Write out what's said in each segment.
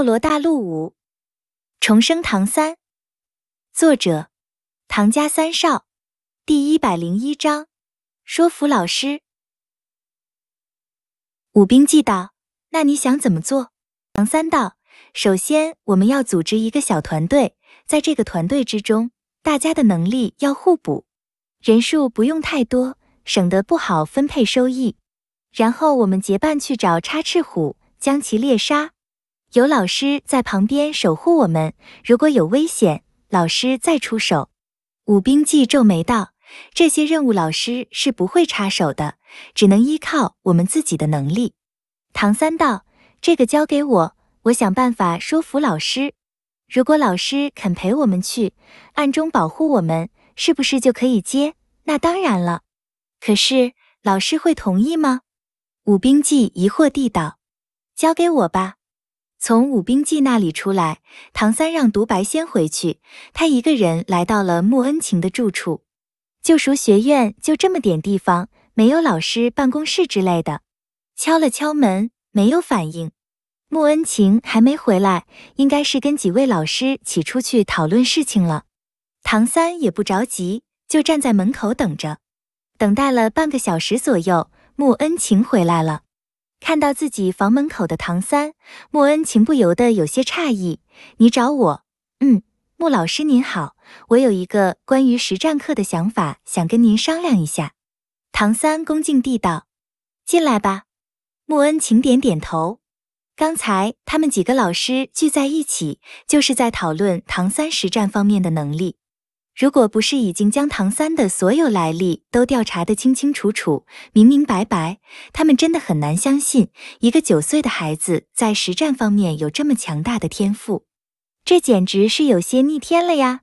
斗罗大陆五重生唐三，作者唐家三少，第一百零一章说服老师。武兵记道：“那你想怎么做？”唐三道：“首先，我们要组织一个小团队，在这个团队之中，大家的能力要互补，人数不用太多，省得不好分配收益。然后，我们结伴去找插翅虎，将其猎杀。”有老师在旁边守护我们，如果有危险，老师再出手。武兵记皱眉道：“这些任务老师是不会插手的，只能依靠我们自己的能力。”唐三道：“这个交给我，我想办法说服老师。如果老师肯陪我们去，暗中保护我们，是不是就可以接？那当然了。可是老师会同意吗？”武兵记疑惑地道：“交给我吧。”从武冰记那里出来，唐三让独白先回去，他一个人来到了穆恩晴的住处。救赎学院就这么点地方，没有老师办公室之类的。敲了敲门，没有反应。穆恩晴还没回来，应该是跟几位老师一起出去讨论事情了。唐三也不着急，就站在门口等着。等待了半个小时左右，穆恩晴回来了。看到自己房门口的唐三，穆恩情不由得有些诧异：“你找我？”“嗯，穆老师您好，我有一个关于实战课的想法，想跟您商量一下。”唐三恭敬地道：“进来吧。”穆恩情点点头。刚才他们几个老师聚在一起，就是在讨论唐三实战方面的能力。如果不是已经将唐三的所有来历都调查得清清楚楚、明明白白，他们真的很难相信一个九岁的孩子在实战方面有这么强大的天赋，这简直是有些逆天了呀！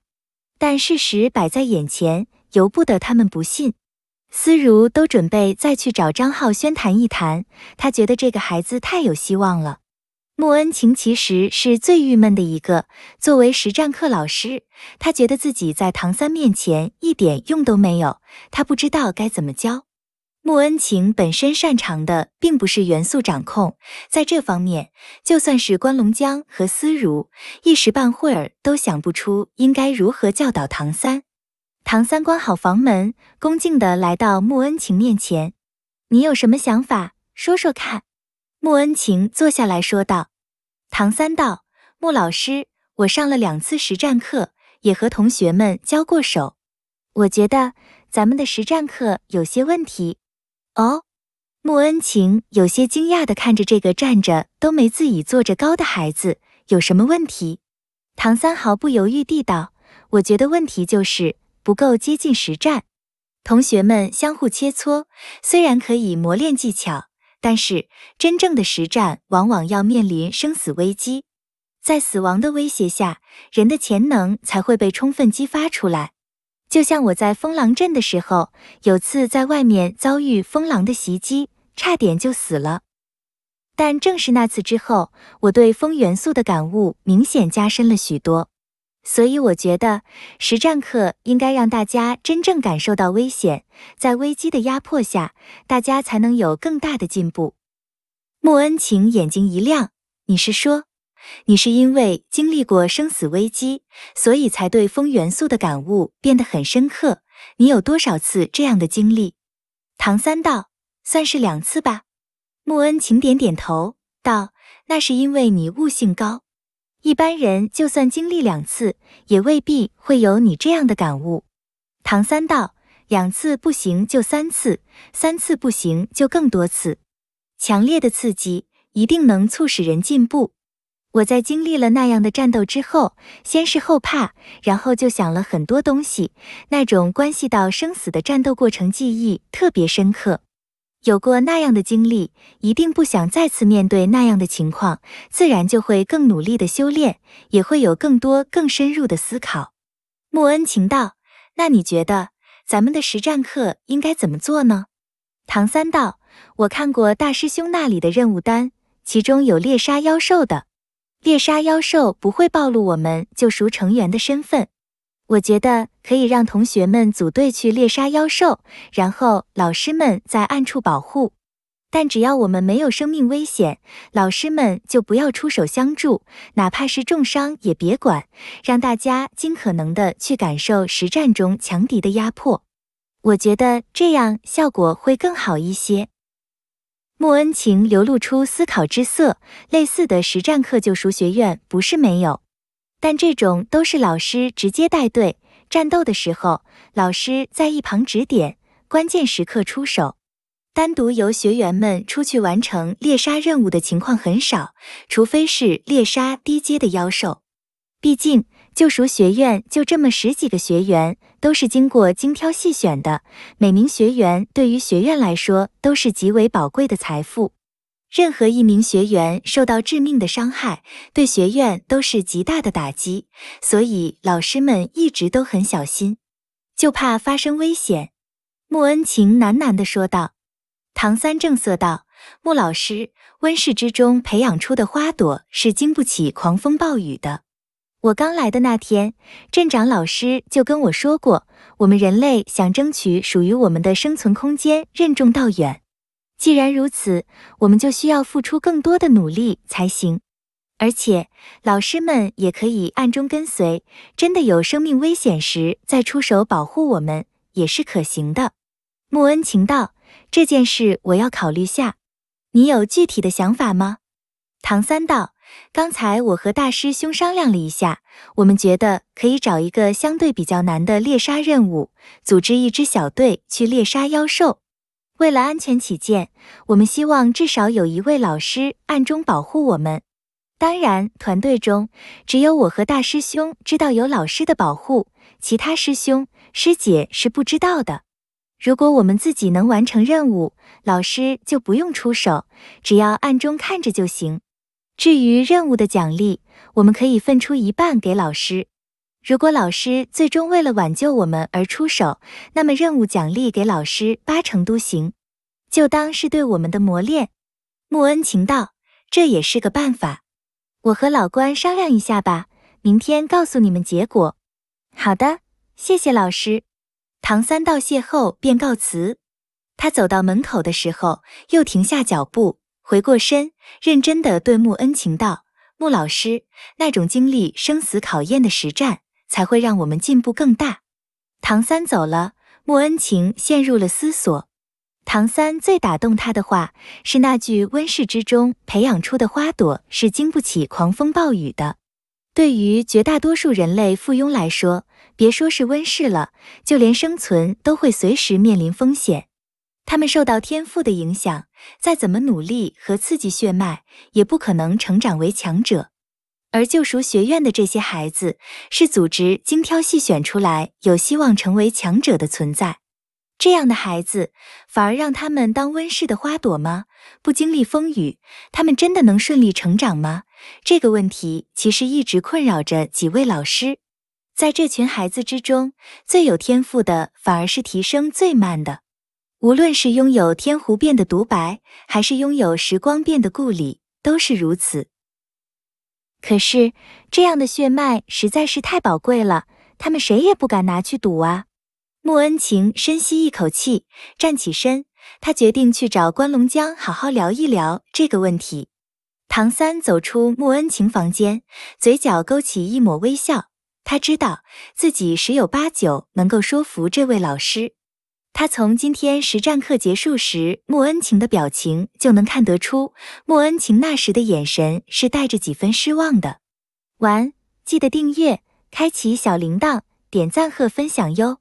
但事实摆在眼前，由不得他们不信。思如都准备再去找张浩轩谈一谈，他觉得这个孩子太有希望了。穆恩晴其实是最郁闷的一个。作为实战课老师，他觉得自己在唐三面前一点用都没有。他不知道该怎么教。穆恩晴本身擅长的并不是元素掌控，在这方面，就算是关龙江和思如，一时半会儿都想不出应该如何教导唐三。唐三关好房门，恭敬地来到穆恩晴面前：“你有什么想法，说说看。”穆恩晴坐下来说道：“唐三道，穆老师，我上了两次实战课，也和同学们交过手，我觉得咱们的实战课有些问题。”哦，穆恩晴有些惊讶地看着这个站着都没自己坐着高的孩子，有什么问题？唐三毫不犹豫地道：“我觉得问题就是不够接近实战，同学们相互切磋，虽然可以磨练技巧。”但是，真正的实战往往要面临生死危机，在死亡的威胁下，人的潜能才会被充分激发出来。就像我在风狼镇的时候，有次在外面遭遇风狼的袭击，差点就死了。但正是那次之后，我对风元素的感悟明显加深了许多。所以我觉得实战课应该让大家真正感受到危险，在危机的压迫下，大家才能有更大的进步。穆恩晴眼睛一亮，你是说，你是因为经历过生死危机，所以才对风元素的感悟变得很深刻？你有多少次这样的经历？唐三道，算是两次吧。穆恩晴点点头，道，那是因为你悟性高。一般人就算经历两次，也未必会有你这样的感悟。唐三道，两次不行就三次，三次不行就更多次。强烈的刺激一定能促使人进步。我在经历了那样的战斗之后，先是后怕，然后就想了很多东西。那种关系到生死的战斗过程，记忆特别深刻。有过那样的经历，一定不想再次面对那样的情况，自然就会更努力的修炼，也会有更多更深入的思考。穆恩情道：“那你觉得咱们的实战课应该怎么做呢？”唐三道：“我看过大师兄那里的任务单，其中有猎杀妖兽的，猎杀妖兽不会暴露我们救赎成员的身份。”我觉得可以让同学们组队去猎杀妖兽，然后老师们在暗处保护。但只要我们没有生命危险，老师们就不要出手相助，哪怕是重伤也别管，让大家尽可能的去感受实战中强敌的压迫。我觉得这样效果会更好一些。莫恩晴流露出思考之色，类似的实战课就赎学院不是没有。但这种都是老师直接带队战斗的时候，老师在一旁指点，关键时刻出手。单独由学员们出去完成猎杀任务的情况很少，除非是猎杀低阶的妖兽。毕竟救赎学院就这么十几个学员，都是经过精挑细选的，每名学员对于学院来说都是极为宝贵的财富。任何一名学员受到致命的伤害，对学院都是极大的打击，所以老师们一直都很小心，就怕发生危险。穆恩晴喃喃地说道。唐三正色道：“穆老师，温室之中培养出的花朵是经不起狂风暴雨的。我刚来的那天，镇长老师就跟我说过，我们人类想争取属于我们的生存空间，任重道远。”既然如此，我们就需要付出更多的努力才行。而且，老师们也可以暗中跟随，真的有生命危险时再出手保护我们，也是可行的。莫恩情道：“这件事我要考虑下，你有具体的想法吗？”唐三道：“刚才我和大师兄商量了一下，我们觉得可以找一个相对比较难的猎杀任务，组织一支小队去猎杀妖兽。”为了安全起见，我们希望至少有一位老师暗中保护我们。当然，团队中只有我和大师兄知道有老师的保护，其他师兄师姐是不知道的。如果我们自己能完成任务，老师就不用出手，只要暗中看着就行。至于任务的奖励，我们可以分出一半给老师。如果老师最终为了挽救我们而出手，那么任务奖励给老师八成都行，就当是对我们的磨练。穆恩情道：“这也是个办法，我和老关商量一下吧，明天告诉你们结果。”好的，谢谢老师。唐三道谢后便告辞。他走到门口的时候，又停下脚步，回过身，认真的对穆恩情道：“穆老师，那种经历生死考验的实战。”才会让我们进步更大。唐三走了，莫恩晴陷入了思索。唐三最打动他的话是那句：“温室之中培养出的花朵是经不起狂风暴雨的。”对于绝大多数人类附庸来说，别说是温室了，就连生存都会随时面临风险。他们受到天赋的影响，再怎么努力和刺激血脉，也不可能成长为强者。而救赎学院的这些孩子是组织精挑细选出来，有希望成为强者的存在。这样的孩子，反而让他们当温室的花朵吗？不经历风雨，他们真的能顺利成长吗？这个问题其实一直困扰着几位老师。在这群孩子之中，最有天赋的，反而是提升最慢的。无论是拥有天狐变的独白，还是拥有时光变的故里，都是如此。可是，这样的血脉实在是太宝贵了，他们谁也不敢拿去赌啊！穆恩晴深吸一口气，站起身，他决定去找关龙江好好聊一聊这个问题。唐三走出穆恩晴房间，嘴角勾起一抹微笑，他知道自己十有八九能够说服这位老师。他从今天实战课结束时莫恩晴的表情就能看得出，莫恩晴那时的眼神是带着几分失望的。完，记得订阅、开启小铃铛、点赞和分享哟。